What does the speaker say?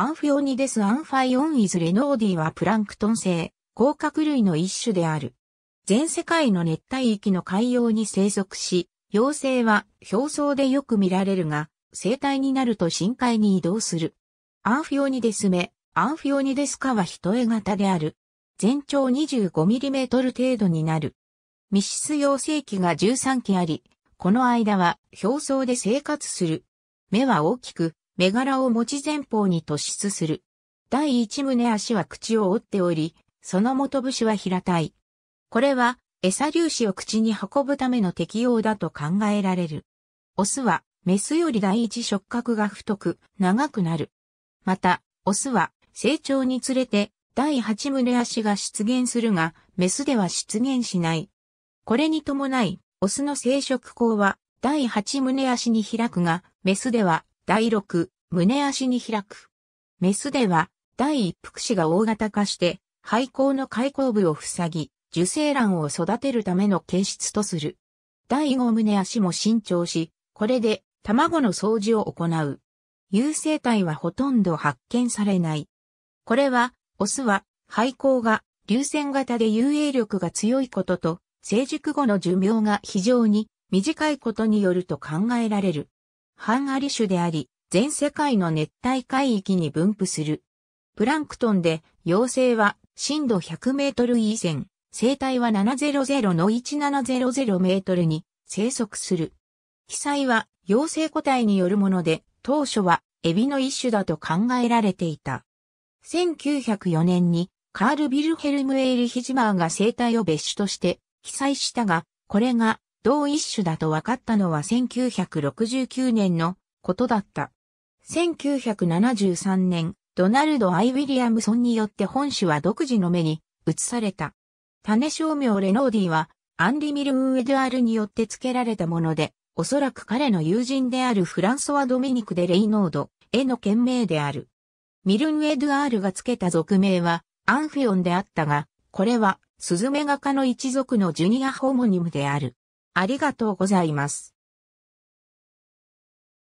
アンフィオニデス・アンファイオン・イズ・レノーディはプランクトン性、甲殻類の一種である。全世界の熱帯域の海洋に生息し、幼生は表層でよく見られるが、生体になると深海に移動する。アンフィオニデス目、アンフィオニデス科は人絵型である。全長 25mm 程度になる。密室幼生期が13期あり、この間は表層で生活する。目は大きく、目柄を持ち前方に突出する。第一胸足は口を折っており、その元節は平たい。これは、餌粒子を口に運ぶための適用だと考えられる。オスは、メスより第一触覚が太く、長くなる。また、オスは、成長につれて、第八胸足が出現するが、メスでは出現しない。これに伴い、オスの生殖口は、第八胸足に開くが、メスでは第6、胸足に開く。メスでは、第一腹子が大型化して、廃校の開口部を塞ぎ、受精卵を育てるための形質とする。第5胸足も伸長し、これで卵の掃除を行う。有生体はほとんど発見されない。これは、オスは、廃校が、流線型で遊泳力が強いことと、成熟後の寿命が非常に短いことによると考えられる。ハンアリ種であり、全世界の熱帯海域に分布する。プランクトンで、妖精は深度100メートル以前、生態は700の1700メートルに生息する。被災は妖精個体によるもので、当初はエビの一種だと考えられていた。1904年にカール・ビルヘルム・エイリヒジマーが生態を別種として被災したが、これが同一種だと分かったのは1969年のことだった。1973年、ドナルド・アイ・ウィリアムソンによって本種は独自の目に移された。種商名レノーディは、アンリ・ミル・ウエド・アールによって付けられたもので、おそらく彼の友人であるフランソワ・ドミニク・デ・レイノードへの件名である。ミルン・ウェド・アールが付けた俗名は、アンフィオンであったが、これは、スズメガ科の一族のジュニアホモニムである。ありがとうございます。